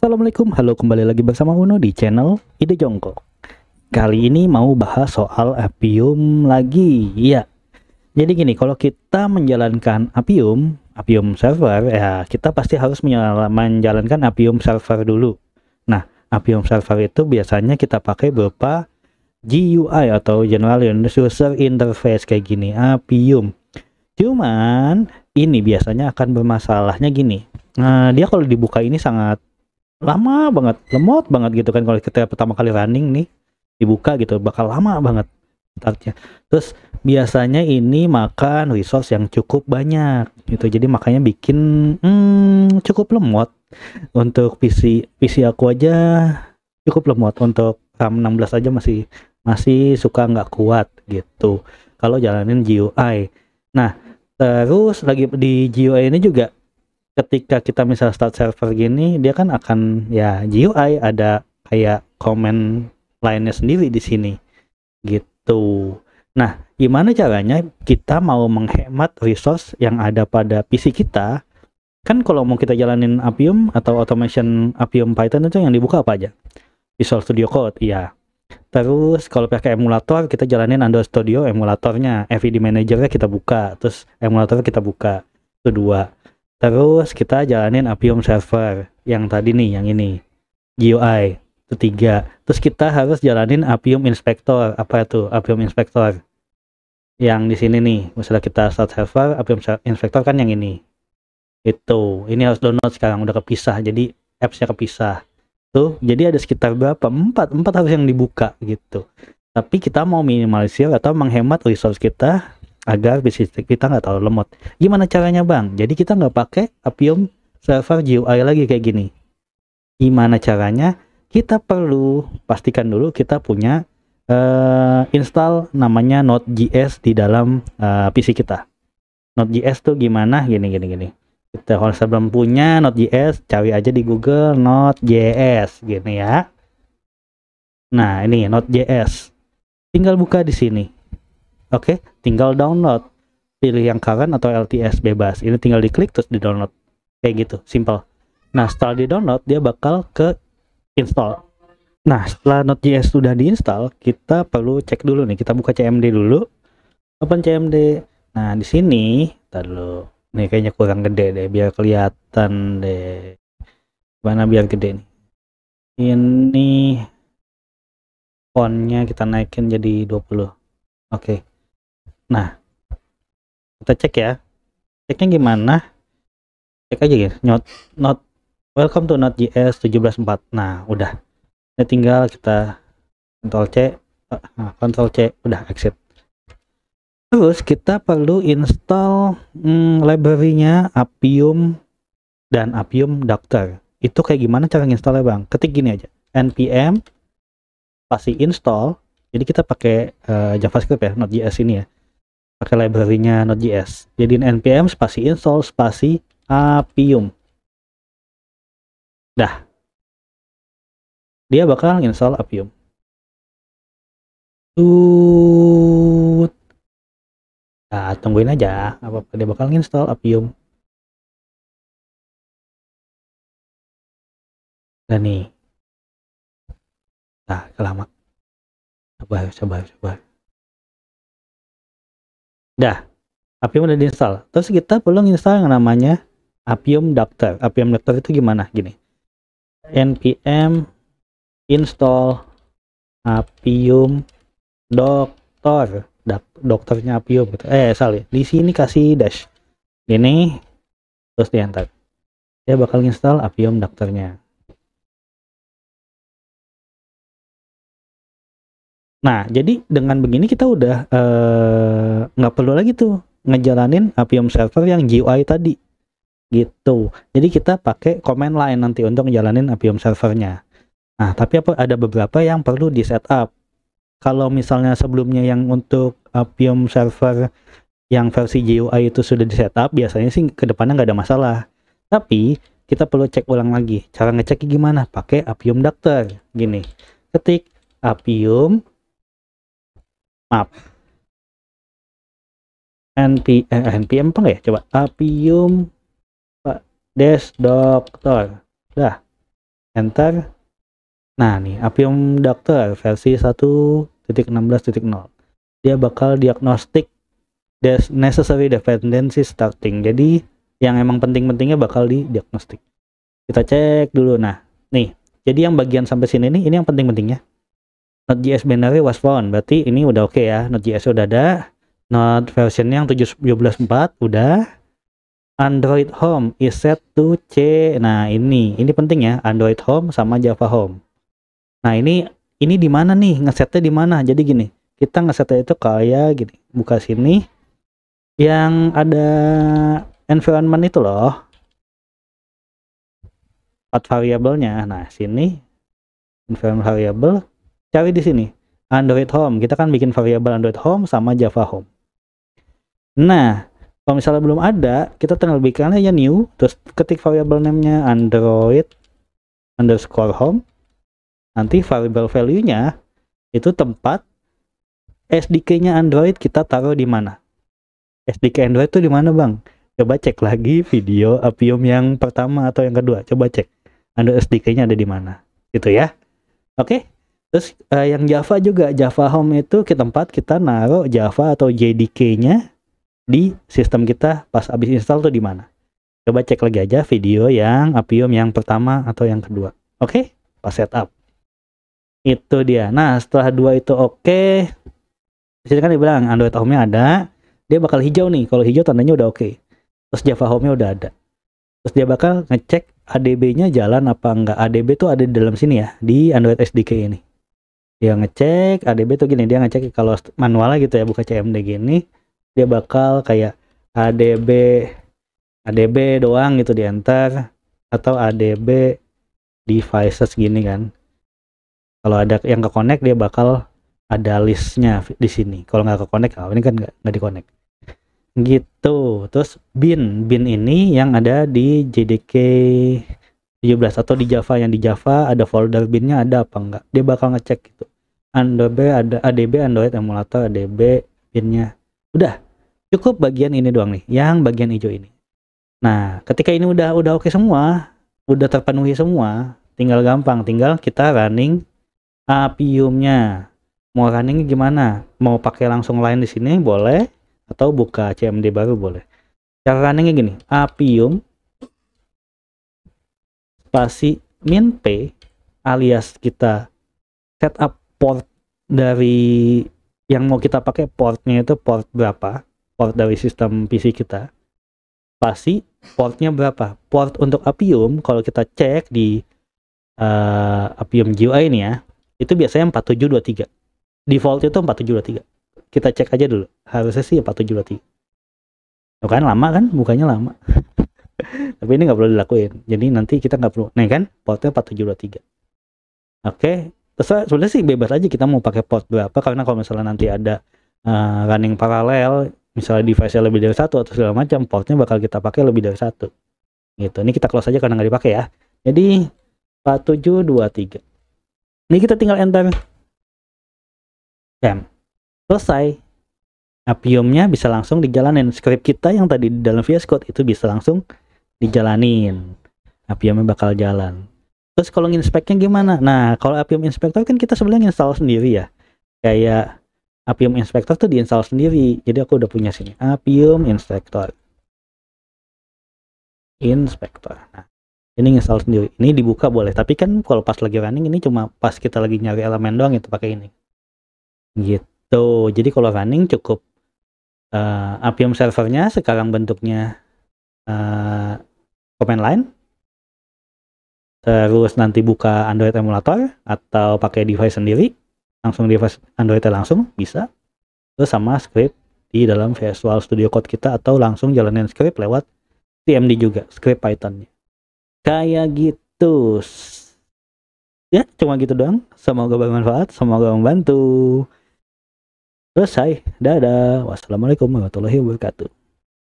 Assalamualaikum, halo kembali lagi bersama Uno di channel Ide Jongkok Kali ini mau bahas soal apium lagi, iya Jadi gini, kalau kita menjalankan apium, apium server ya Kita pasti harus menjalankan apium server dulu Nah, apium server itu biasanya kita pakai berupa GUI atau General User Interface kayak gini, apium Cuman ini biasanya akan bermasalahnya gini. Nah, dia kalau dibuka ini sangat lama banget lemot banget gitu kan kalau kita pertama kali running nih dibuka gitu bakal lama banget startnya terus biasanya ini makan resource yang cukup banyak gitu jadi makanya bikin hmm, cukup lemot untuk PC PC aku aja cukup lemot untuk RAM 16 aja masih masih suka nggak kuat gitu kalau jalanin GUI nah terus lagi di GUI ini juga ketika kita misal start server gini dia kan akan ya GUI ada kayak line lainnya sendiri di sini gitu nah gimana caranya kita mau menghemat resource yang ada pada PC kita kan kalau mau kita jalanin Appium atau automation Appium Python itu yang dibuka apa aja Visual Studio Code iya terus kalau pakai emulator kita jalanin Android Studio emulatornya FED Manager-nya kita buka terus emulator kita buka itu dua Terus kita jalanin Appium server yang tadi nih, yang ini. GUI itu tiga. Terus kita harus jalanin Appium inspector. Apa itu Appium inspector? Yang di sini nih, misalnya kita start server, Appium inspector kan yang ini. Itu. Ini harus download sekarang udah kepisah. Jadi appsnya kepisah. Tuh, jadi ada sekitar berapa? Empat, empat harus yang dibuka gitu. Tapi kita mau minimalisir atau menghemat resource kita agar bisnis kita nggak terlalu lemot. Gimana caranya bang? Jadi kita nggak pakai Appium server GUI lagi kayak gini. Gimana caranya? Kita perlu pastikan dulu kita punya uh, install namanya Node.js di dalam uh, eh, PC kita. Node.js tuh gimana? Gini gini gini. Kita kalau sebelum punya Node.js, cari aja di Google Node.js gini ya. Nah, ini Node.js. Tinggal buka di sini Oke, okay? tinggal download. Pilih yang current atau LTS bebas. Ini tinggal diklik terus di-download. Kayak gitu, simple. Nah, setelah di-download, dia bakal ke install. Nah, setelah Node.js sudah di install, kita perlu cek dulu nih. Kita buka CMD dulu. Open CMD. Nah, di sini, ntar dulu. Nih kayaknya kurang gede deh, biar kelihatan deh. Mana biar gede nih? Ini fontnya kita naikin jadi 20. Oke. Okay. Nah, kita cek ya. Ceknya gimana? Cek aja ya. Not, not welcome to Not Node.js 17.4. Nah, udah. Ini tinggal kita Ctrl C, nah, eh, eh, Ctrl C, udah exit. Terus kita perlu install hmm, library-nya Appium dan Apium Doctor. Itu kayak gimana cara installnya bang? Ketik gini aja, npm pasti install. Jadi kita pakai uh, JavaScript ya, Not Node.js ini ya pakai library-nya Node.js. Jadi npm spasi install spasi apium. Dah. Dia bakal install apium. Tut. Nah, tungguin aja apa dia bakal install apium. dan nih. Nah, kelama. Coba coba coba. Dah, Appium udah diinstal. Terus kita perlu install yang namanya Appium Doctor. Appium Doctor itu gimana? Gini. npm install Appium Doctor. Dokternya Appium gitu. Eh, salah. Di sini kasih dash. Ini terus diantar. Dia bakal install Appium Doctornya. Nah, jadi dengan begini kita udah eh, nggak uh, perlu lagi tuh ngejalanin Appium server yang GUI tadi. Gitu. Jadi kita pakai command line nanti untuk ngejalanin Appium servernya. Nah, tapi apa, ada beberapa yang perlu di setup. Kalau misalnya sebelumnya yang untuk Appium server yang versi GUI itu sudah di setup, biasanya sih kedepannya nggak ada masalah. Tapi kita perlu cek ulang lagi. Cara ngeceknya gimana? Pakai Appium Doctor. Gini, ketik Appium maaf NP eh, NPM apa ya coba apium pak des doktor dah enter nah nih apium dokter versi 1.16.0 dia bakal diagnostik des necessary dependency starting jadi yang emang penting-pentingnya bakal di diagnostik kita cek dulu nah nih jadi yang bagian sampai sini nih ini yang penting-pentingnya Node.js binary was found. Berarti ini udah oke okay ya. Node.js udah ada. Not version yang 17.4 udah. Android Home is set to C. Nah, ini ini penting ya, Android Home sama Java Home. Nah, ini ini di mana nih? Ngesetnya di mana? Jadi gini, kita ngesetnya itu kayak gini, buka sini yang ada environment itu loh. variable variabelnya. Nah, sini environment variable Cari di sini. Android Home. Kita kan bikin variabel Android Home sama Java Home. Nah, kalau misalnya belum ada, kita terbitkan aja new, terus ketik variabel namanya Android underscore home. Nanti variabel value-nya itu tempat SDK-nya Android kita taruh di mana. SDK Android itu di mana, Bang? Coba cek lagi video Apium yang pertama atau yang kedua. Coba cek. Android SDK-nya ada di mana. Gitu ya. Oke. Okay? Terus uh, yang Java juga Java Home itu ke tempat kita naruh Java atau JDK-nya di sistem kita pas habis install tuh di mana. Coba cek lagi aja video yang Appium yang pertama atau yang kedua. Oke, okay? pas setup. Itu dia. Nah, setelah dua itu oke. Okay. Di sini kan dibilang Android Home-nya ada. Dia bakal hijau nih. Kalau hijau tandanya udah oke. Okay. Terus Java Home-nya udah ada. Terus dia bakal ngecek ADB-nya jalan apa enggak. ADB tuh ada di dalam sini ya, di Android SDK ini dia ngecek ADB tuh gini dia ngecek kalau manualnya gitu ya buka CMD gini dia bakal kayak ADB ADB doang gitu di enter atau ADB devices gini kan kalau ada yang ke connect dia bakal ada listnya di sini kalau nggak ke connect oh, ah, ini kan nggak nggak di connect gitu terus bin bin ini yang ada di JDK 17 atau di Java yang di Java ada folder binnya ada apa enggak dia bakal ngecek gitu Adobe ada ADB Android emulator ADB pinnya udah cukup bagian ini doang nih yang bagian hijau ini nah ketika ini udah udah oke semua udah terpenuhi semua tinggal gampang tinggal kita running apiumnya mau running gimana mau pakai langsung lain di sini boleh atau buka CMD baru boleh cara runningnya gini apium spasi min p alias kita setup port dari yang mau kita pakai portnya itu port berapa port dari sistem PC kita pasti portnya berapa port untuk Appium kalau kita cek di uh, Appium GUI ini ya itu biasanya 4723 default itu 4723 kita cek aja dulu harusnya sih 4723 bukan lama kan bukanya lama tapi ini nggak perlu dilakuin jadi nanti kita nggak perlu nih kan portnya 4723 oke okay, sebenarnya sih bebas aja kita mau pakai port berapa karena kalau misalnya nanti ada uh, running paralel misalnya device-nya lebih dari satu atau segala macam portnya bakal kita pakai lebih dari satu gitu ini kita close aja karena nggak dipakai ya jadi 4723 ini kita tinggal enter jam selesai apiumnya bisa langsung dijalanin script kita yang tadi di dalam VS Code itu bisa langsung dijalanin apiumnya bakal jalan Terus kalau inspeknya gimana? Nah, kalau Appium Inspector kan kita sebenarnya install sendiri ya. Kayak Appium Inspector tuh diinstall sendiri. Jadi aku udah punya sini Appium Inspector. Inspector. Nah, ini install sendiri. Ini dibuka boleh, tapi kan kalau pas lagi running ini cuma pas kita lagi nyari elemen doang itu pakai ini. Gitu. Jadi kalau running cukup uh, eh, Appium servernya sekarang bentuknya uh, command line terus nanti buka Android emulator atau pakai device sendiri langsung device Android langsung bisa terus sama script di dalam Visual Studio Code kita atau langsung jalanin script lewat CMD juga script Pythonnya kayak gitu ya cuma gitu doang semoga bermanfaat semoga membantu selesai dadah wassalamualaikum warahmatullahi wabarakatuh